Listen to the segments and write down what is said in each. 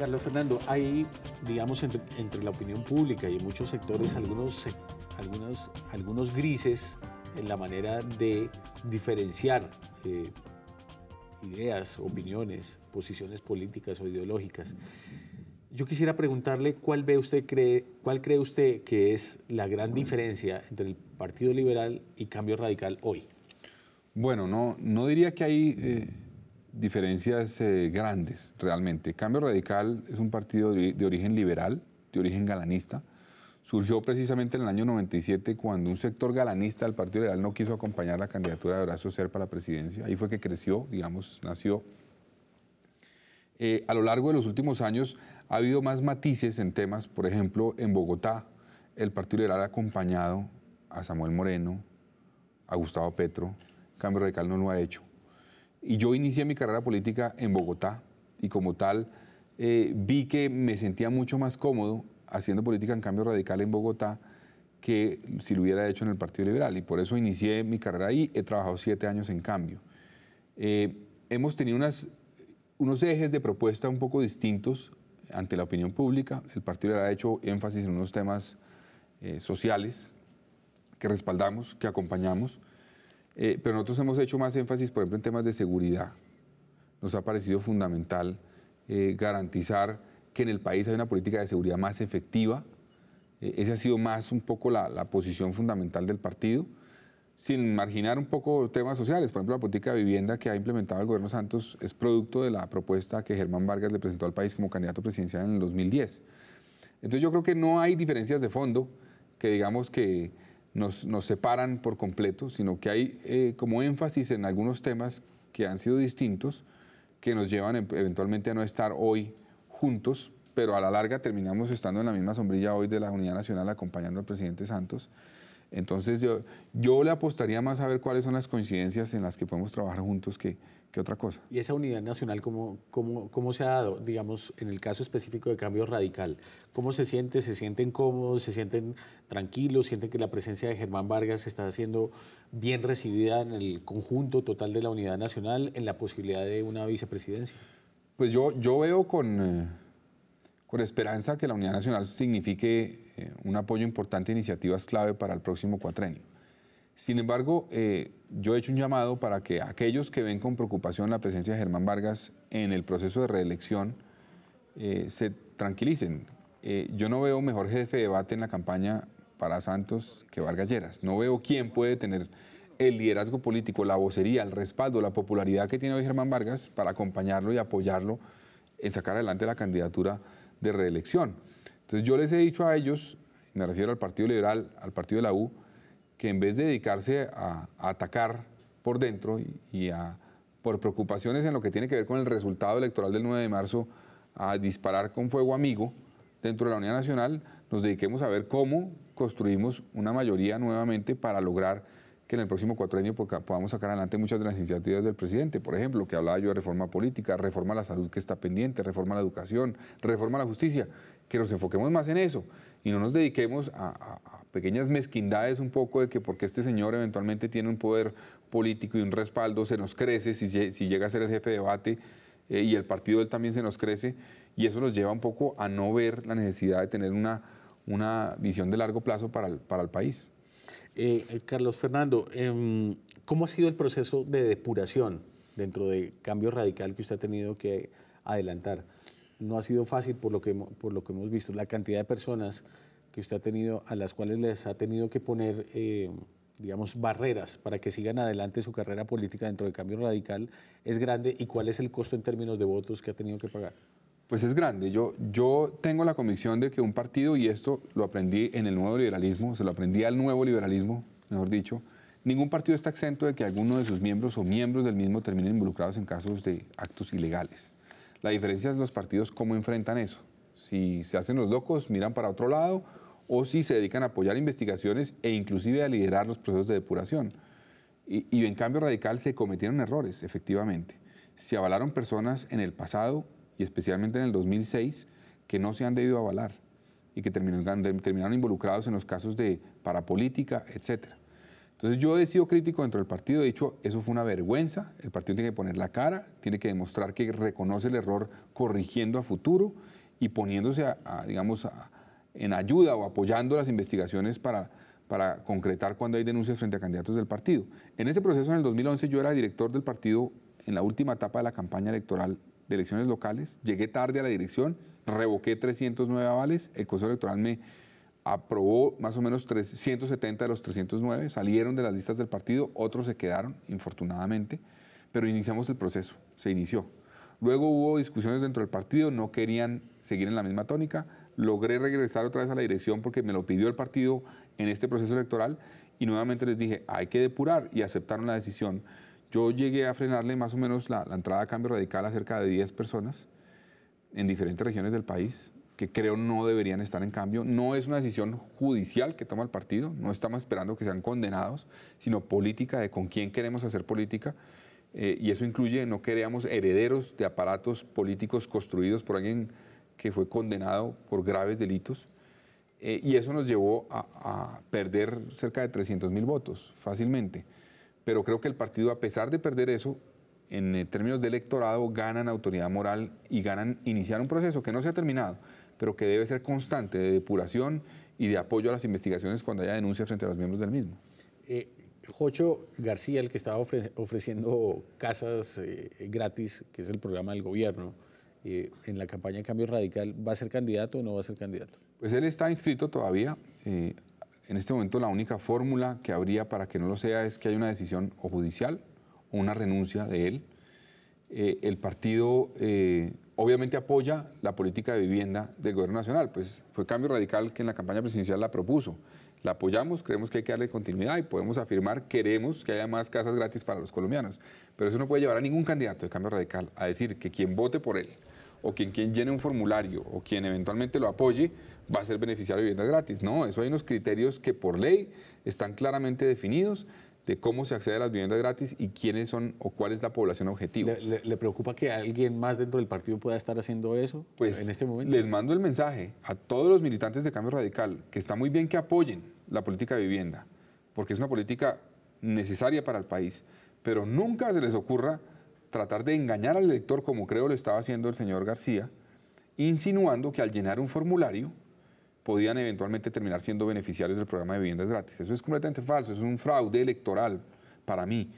Carlos Fernando, hay, digamos, entre, la opinión pública y en muchos sectores algunos, algunos, algunos grises en la manera de diferenciar eh, ideas, opiniones, posiciones políticas o ideológicas. Yo quisiera preguntarle cuál ve usted cree, cuál cree usted que es la gran diferencia entre el Partido Liberal y Cambio Radical hoy. Bueno, no, no diría que hay eh, diferencias eh, grandes realmente. Cambio Radical es un partido de, origen liberal, de origen galanista. Surgió precisamente en el año 97 cuando un sector galanista del Partido Liberal no quiso acompañar la candidatura de Horacio Serpa para la presidencia. Ahí fue que creció, digamos, nació. Eh, a lo largo de los últimos años ha habido más matices en temas. Por ejemplo, en Bogotá, el Partido Liberal ha acompañado a Samuel Moreno, a Gustavo Petro. Cambio Radical no lo ha hecho y yo inicié mi carrera política en Bogotá y como tal eh, vi que me sentía mucho más cómodo haciendo política en cambio radical en Bogotá que si lo hubiera hecho en el Partido Liberal. Y por eso inicié mi carrera ahí. He trabajado siete años en cambio. Eh, hemos tenido unas, unos ejes de propuesta un poco distintos ante la opinión pública. El Partido Liberal ha hecho énfasis en unos temas eh, sociales que respaldamos, que acompañamos. Eh, pero nosotros hemos hecho más énfasis, por ejemplo, en temas de seguridad. Nos ha parecido fundamental eh, garantizar que en el país haya una política de seguridad más efectiva. Eh, esa ha sido más un poco la, la, posición fundamental del partido, sin marginar un poco temas sociales. Por ejemplo, la política de vivienda que ha implementado el gobierno Santos es producto de la propuesta que Germán Vargas le presentó al país como candidato presidencial en el 2010. Entonces yo creo que no hay diferencias de fondo que digamos que nos, separan por completo, sino que hay eh, como énfasis en algunos temas que han sido distintos, que nos llevan em, eventualmente a no estar hoy juntos, pero a la larga terminamos estando en la misma sombrilla hoy de la Unidad Nacional acompañando al presidente Santos. Entonces yo, yo le apostaría más a ver cuáles son las coincidencias en las que podemos trabajar juntos que, ¿Qué otra cosa. ¿Y esa unidad nacional cómo, cómo se ha dado, digamos, en el caso específico de cambio radical? ¿Cómo se siente? ¿Se sienten cómodos? ¿Se sienten tranquilos? ¿Sienten que la presencia de Germán Vargas está siendo bien recibida en el conjunto total de la unidad nacional, en la posibilidad de una vicepresidencia? Pues yo, yo veo con, eh, con esperanza que la unidad nacional signifique eh, un apoyo importante a e iniciativas clave para el próximo cuatrenio. Sin embargo, eh, yo he hecho un llamado para que aquellos que ven con preocupación la presencia de Germán Vargas en el proceso de reelección eh, se tranquilicen. Eh, yo no veo mejor jefe de debate en la campaña para Santos que Vargas Lleras. No veo quién puede tener el liderazgo político, la vocería, el respaldo, la popularidad que tiene hoy Germán Vargas para acompañarlo y apoyarlo en sacar adelante la candidatura de reelección. Entonces yo les he dicho a ellos, me refiero al Partido Liberal, al Partido de la U, que en vez de dedicarse a, atacar por dentro y, a, por preocupaciones en lo que tiene que ver con el resultado electoral del 9 de marzo, a disparar con fuego amigo dentro de la Unidad Nacional, nos dediquemos a ver cómo construimos una mayoría nuevamente para lograr que en el próximo años podamos sacar adelante muchas de las iniciativas del presidente. Por ejemplo, que hablaba yo de reforma política, reforma a la salud que está pendiente, reforma a la educación, reforma a la justicia, que nos enfoquemos más en eso y no nos dediquemos a pequeñas mezquindades un poco de que porque este señor eventualmente tiene un poder político y un respaldo, se nos crece si, llega a ser el jefe de debate eh, y el partido él también se nos crece y eso nos lleva un poco a no ver la necesidad de tener una, una visión de largo plazo para el, país. Eh, eh, Carlos Fernando, em, ¿cómo ha sido el proceso de depuración dentro del cambio radical que usted ha tenido que adelantar? No ha sido fácil por lo que, por lo que hemos visto, la cantidad de personas que usted ha tenido, a las cuales les ha tenido que poner, eh, digamos, barreras para que sigan adelante su carrera política dentro de Cambio Radical, es grande y cuál es el costo en términos de votos que ha tenido que pagar? Pues es grande. Yo, yo tengo la convicción de que un partido, y esto lo aprendí en el nuevo liberalismo, se lo aprendí al nuevo liberalismo, mejor dicho, ningún partido está exento de que alguno de sus miembros o miembros del mismo terminen involucrados en casos de actos ilegales. La diferencia es los partidos cómo enfrentan eso. Si se hacen los locos, miran para otro lado, o si se dedican a apoyar investigaciones e inclusive a liderar los procesos de depuración. Y, en cambio radical se cometieron errores, efectivamente. Se avalaron personas en el pasado y especialmente en el 2006 que no se han debido avalar y que terminaron, involucrados en los casos de parapolítica, etc. Entonces yo he sido crítico dentro del partido, De hecho, eso fue una vergüenza, el partido tiene que poner la cara, tiene que demostrar que reconoce el error corrigiendo a futuro y poniéndose digamos, a, en ayuda o apoyando las investigaciones para, para concretar cuando hay denuncias frente a candidatos del partido. En ese proceso, en el 2011, yo era director del partido en la última etapa de la campaña electoral de elecciones locales, llegué tarde a la dirección, revoqué 309 avales, el Consejo Electoral me aprobó más o menos 370 de los 309, salieron de las listas del partido, otros se quedaron, infortunadamente, pero iniciamos el proceso, se inició. Luego hubo discusiones dentro del partido, no querían seguir en la misma tónica, logré regresar otra vez a la dirección porque me lo pidió el partido en este proceso electoral y nuevamente les dije, hay que depurar y aceptaron la decisión. Yo llegué a frenarle más o menos la, entrada a cambio radical a cerca de 10 personas en diferentes regiones del país que creo no deberían estar en cambio. No es una decisión judicial que toma el partido, no estamos esperando que sean condenados, sino política de con quién queremos hacer política. Eh, y eso incluye no queríamos herederos de aparatos políticos construidos por alguien que fue condenado por graves delitos. Eh, y eso nos llevó a, perder cerca de 300 mil votos fácilmente. Pero creo que el partido, a pesar de perder eso, en eh, términos de electorado, ganan autoridad moral y ganan iniciar un proceso que no se ha terminado, pero que debe ser constante de depuración y de apoyo a las investigaciones cuando haya denuncias frente a los miembros del mismo. Eh, Jocho García, el que estaba ofreciendo casas gratis, que es el programa del gobierno, eh, en la campaña de Cambio Radical, ¿va a ser candidato o no va a ser candidato? Pues él está inscrito todavía. Eh, en este momento la única fórmula que habría para que no lo sea es que haya una decisión o judicial o una renuncia de él. Eh, el partido obviamente apoya la política de vivienda del gobierno nacional, pues fue Cambio Radical que en la campaña presidencial la propuso. La apoyamos, creemos que hay que darle continuidad y podemos afirmar, queremos que haya más casas gratis para los colombianos. Pero eso no puede llevar a ningún candidato de cambio radical a decir que quien vote por él o quien, quien llene un formulario o quien eventualmente lo apoye va a ser beneficiario de viviendas gratis. No, eso hay unos criterios que por ley están claramente definidos de cómo se accede a las viviendas gratis y quiénes son o cuál es la población objetivo. ¿Le, le preocupa que alguien más dentro del partido pueda estar haciendo eso pues, en este momento? Les mando el mensaje a todos los militantes de Cambio Radical que está muy bien que apoyen la política de vivienda, porque es una política necesaria para el país, pero nunca se les ocurra tratar de engañar al elector, como creo lo estaba haciendo el señor García, insinuando que al llenar un formulario podían eventualmente terminar siendo beneficiarios del programa de viviendas gratis. Eso es completamente falso, es un fraude electoral para mí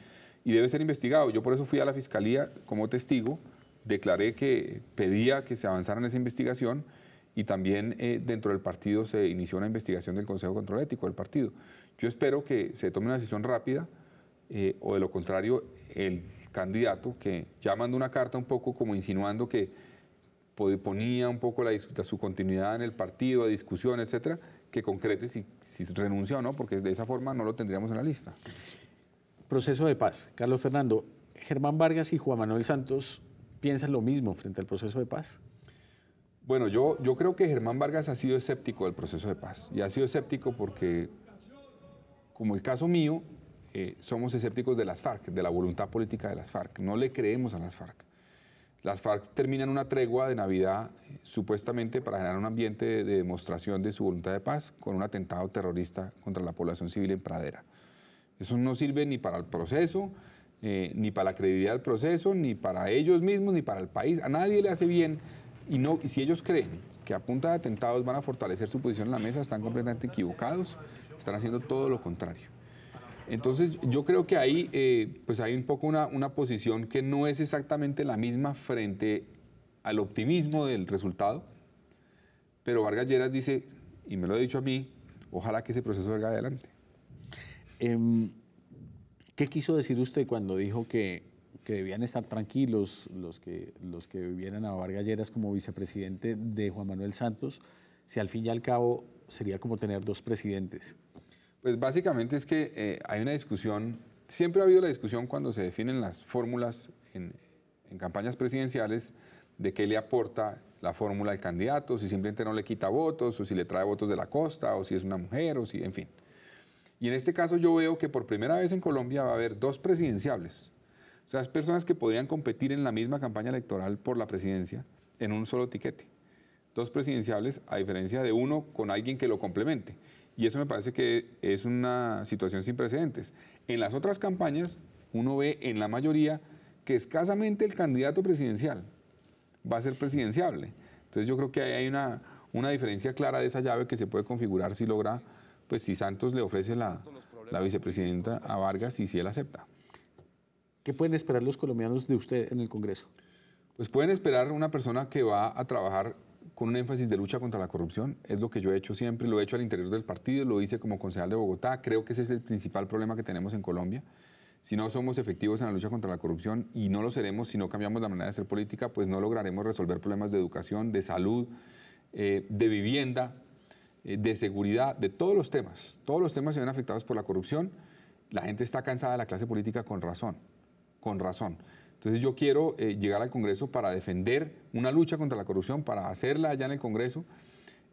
y debe ser investigado. Yo por eso fui a la fiscalía como testigo, declaré que pedía que se avanzara en esa investigación y también eh, dentro del partido se inició una investigación del Consejo Control Ético del partido. Yo espero que se tome una decisión rápida eh, o de lo contrario el candidato que ya mandó una carta un poco como insinuando que ponía un poco la, su continuidad en el partido, a discusión, etcétera, que concrete si, si renuncia o no, porque de esa forma no lo tendríamos en la lista. Proceso de paz. Carlos Fernando, Germán Vargas y Juan Manuel Santos piensan lo mismo frente al proceso de paz. Bueno, yo, yo creo que Germán Vargas ha sido escéptico del proceso de paz y ha sido escéptico porque, como el caso mío, eh, somos escépticos de las FARC, de la voluntad política de las FARC. No le creemos a las FARC. Las FARC terminan una tregua de Navidad eh, supuestamente para generar un ambiente de, demostración de su voluntad de paz con un atentado terrorista contra la población civil en Pradera. Eso no sirve ni para el proceso, eh, ni para la credibilidad del proceso, ni para ellos mismos, ni para el país. A nadie le hace bien. Y, no, y si ellos creen que a punta de atentados van a fortalecer su posición en la mesa, están completamente equivocados, están haciendo todo lo contrario. Entonces, yo creo que ahí eh, pues hay un poco una, posición que no es exactamente la misma frente al optimismo del resultado, pero Vargas Lleras dice, y me lo ha dicho a mí, ojalá que ese proceso salga adelante. Em, ¿Qué quiso decir usted cuando dijo que, debían estar tranquilos los que, los a Vargas Lleras como vicepresidente de Juan Manuel Santos, si al fin y al cabo sería como tener dos presidentes? Pues básicamente es que eh, hay una discusión, siempre ha habido la discusión cuando se definen las fórmulas en, campañas presidenciales de qué le aporta la fórmula al candidato, si simplemente no le quita votos, o si le trae votos de la costa, o si es una mujer, o si, en fin. Y en este caso yo veo que por primera vez en Colombia va a haber dos presidenciables. O sea, personas que podrían competir en la misma campaña electoral por la presidencia en un solo tiquete. Dos presidenciables, a diferencia de uno con alguien que lo complemente. Y eso me parece que es una situación sin precedentes. En las otras campañas, uno ve en la mayoría que escasamente el candidato presidencial va a ser presidenciable. Entonces yo creo que ahí hay una, una diferencia clara de esa llave que se puede configurar si logra, pues si Santos le ofrece la, la vicepresidenta a Vargas y si él acepta. ¿Qué pueden esperar los colombianos de usted en el Congreso? Pues pueden esperar una persona que va a trabajar con un énfasis de lucha contra la corrupción. Es lo que yo he hecho siempre, lo he hecho al interior del partido, lo hice como concejal de Bogotá. Creo que ese es el principal problema que tenemos en Colombia. Si no somos efectivos en la lucha contra la corrupción y no lo seremos si no cambiamos la manera de hacer política, pues no lograremos resolver problemas de educación, de salud, eh, de vivienda, eh, de seguridad, de todos los temas. Todos los temas se ven afectados por la corrupción. La gente está cansada de la clase política con razón, con razón. Entonces yo quiero eh, llegar al Congreso para defender una lucha contra la corrupción, para hacerla allá en el Congreso.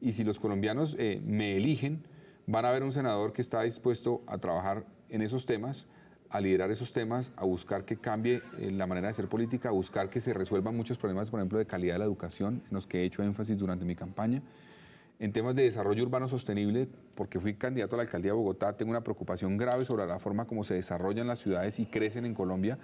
Y si los colombianos eh, me eligen, van a ver un senador que está dispuesto a trabajar en esos temas, a liderar esos temas, a buscar que cambie eh, la manera de ser política, a buscar que se resuelvan muchos problemas, por ejemplo, de calidad de la educación, en los que he hecho énfasis durante mi campaña. En temas de desarrollo urbano sostenible, porque fui candidato a la alcaldía de Bogotá, tengo una preocupación grave sobre la forma como se desarrollan las ciudades y crecen en Colombia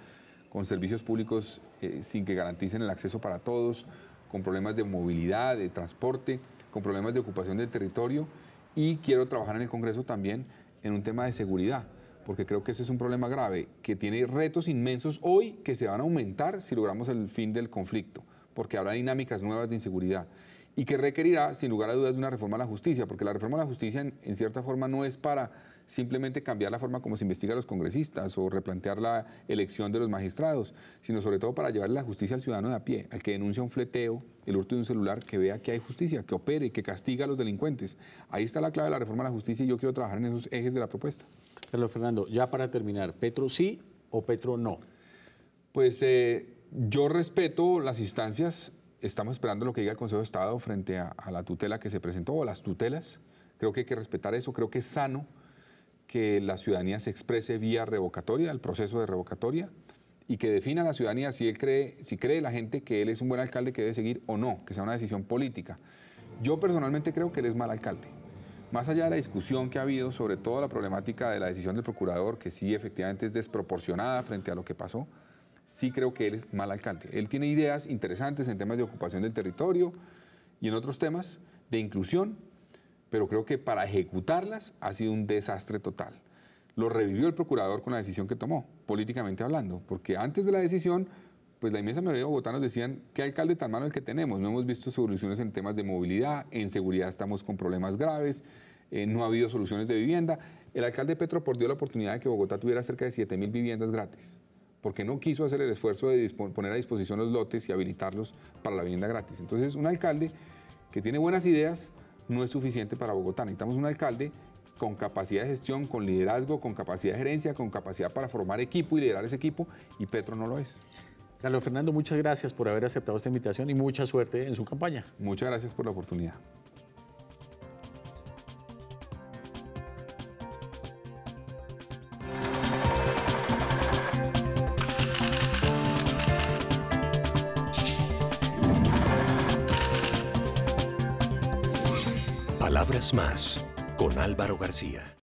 con servicios públicos eh, sin que garanticen el acceso para todos, con problemas de movilidad, de transporte, con problemas de ocupación del territorio y quiero trabajar en el Congreso también en un tema de seguridad, porque creo que ese es un problema grave que tiene retos inmensos hoy que se van a aumentar si logramos el fin del conflicto, porque habrá dinámicas nuevas de inseguridad y que requerirá, sin lugar a dudas, una reforma a la justicia, porque la reforma a la justicia en cierta forma no es para simplemente cambiar la forma como se investiga a los congresistas o replantear la elección de los magistrados, sino sobre todo para llevar la justicia al ciudadano de a pie, al que denuncia un fleteo, el hurto de un celular, que vea que hay justicia, que opere, que castiga a los delincuentes. Ahí está la clave de la reforma a la justicia y yo quiero trabajar en esos ejes de la propuesta. Carlos Fernando, ya para terminar, ¿Petro sí o Petro no? Pues eh, yo respeto las instancias, estamos esperando lo que diga el Consejo de Estado frente a, a la tutela que se presentó o las tutelas. Creo que hay que respetar eso, creo que es sano que la ciudadanía se exprese vía revocatoria, el proceso de revocatoria, y que defina la ciudadanía si él cree, si cree la gente que él es un buen alcalde que debe seguir o no, que sea una decisión política. Yo personalmente creo que él es mal alcalde. Más allá de la discusión que ha habido sobre toda la problemática de la decisión del procurador, que sí efectivamente es desproporcionada frente a lo que pasó, sí creo que él es mal alcalde. Él tiene ideas interesantes en temas de ocupación del territorio y en otros temas de inclusión, pero creo que para ejecutarlas ha sido un desastre total. Lo revivió el procurador con la decisión que tomó, políticamente hablando, porque antes de la decisión, pues la inmensa mayoría de bogotanos decían, ¿qué alcalde tan malo el que tenemos? No hemos visto soluciones en temas de movilidad, en seguridad estamos con problemas graves, eh, no ha habido soluciones de vivienda. El alcalde Petro dio la oportunidad de que Bogotá tuviera cerca de 7000 mil viviendas gratis, porque no quiso hacer el esfuerzo de poner a disposición los lotes y habilitarlos para la vivienda gratis. Entonces, un alcalde que tiene buenas ideas, no es suficiente para Bogotá. Necesitamos un alcalde con capacidad de gestión, con liderazgo, con capacidad de gerencia, con capacidad para formar equipo y liderar ese equipo, y Petro no lo es. Carlos Fernando, muchas gracias por haber aceptado esta invitación y mucha suerte en su campaña. Muchas gracias por la oportunidad. Genaro García.